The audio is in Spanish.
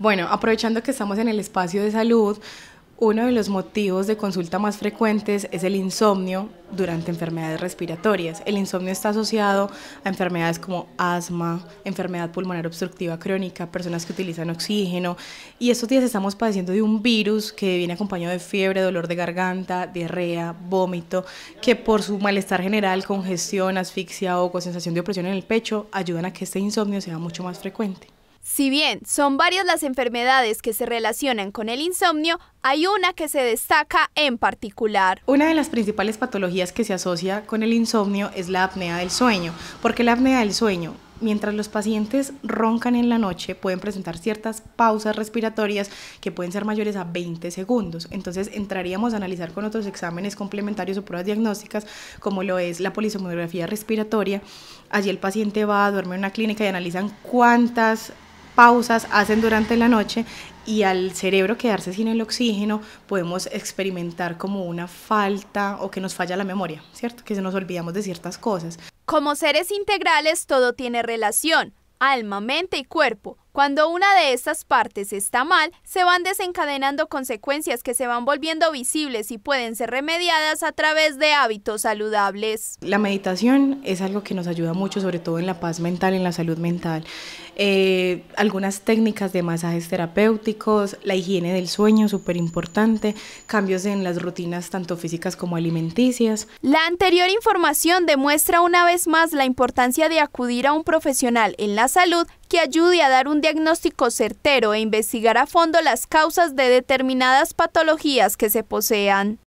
Bueno, aprovechando que estamos en el espacio de salud, uno de los motivos de consulta más frecuentes es el insomnio durante enfermedades respiratorias. El insomnio está asociado a enfermedades como asma, enfermedad pulmonar obstructiva crónica, personas que utilizan oxígeno y estos días estamos padeciendo de un virus que viene acompañado de fiebre, dolor de garganta, diarrea, vómito, que por su malestar general, congestión, asfixia o sensación de opresión en el pecho ayudan a que este insomnio sea mucho más frecuente. Si bien son varias las enfermedades que se relacionan con el insomnio, hay una que se destaca en particular. Una de las principales patologías que se asocia con el insomnio es la apnea del sueño, porque la apnea del sueño Mientras los pacientes roncan en la noche, pueden presentar ciertas pausas respiratorias que pueden ser mayores a 20 segundos. Entonces entraríamos a analizar con otros exámenes complementarios o pruebas diagnósticas, como lo es la polisomografía respiratoria. Allí el paciente va, dormir en una clínica y analizan cuántas pausas hacen durante la noche y al cerebro quedarse sin el oxígeno podemos experimentar como una falta o que nos falla la memoria, ¿cierto? Que se nos olvidamos de ciertas cosas. Como seres integrales todo tiene relación, alma, mente y cuerpo. Cuando una de estas partes está mal, se van desencadenando consecuencias que se van volviendo visibles y pueden ser remediadas a través de hábitos saludables. La meditación es algo que nos ayuda mucho, sobre todo en la paz mental, en la salud mental. Eh, algunas técnicas de masajes terapéuticos, la higiene del sueño, súper importante, cambios en las rutinas tanto físicas como alimenticias. La anterior información demuestra una vez más la importancia de acudir a un profesional en la salud que ayude a dar un diagnóstico certero e investigar a fondo las causas de determinadas patologías que se posean.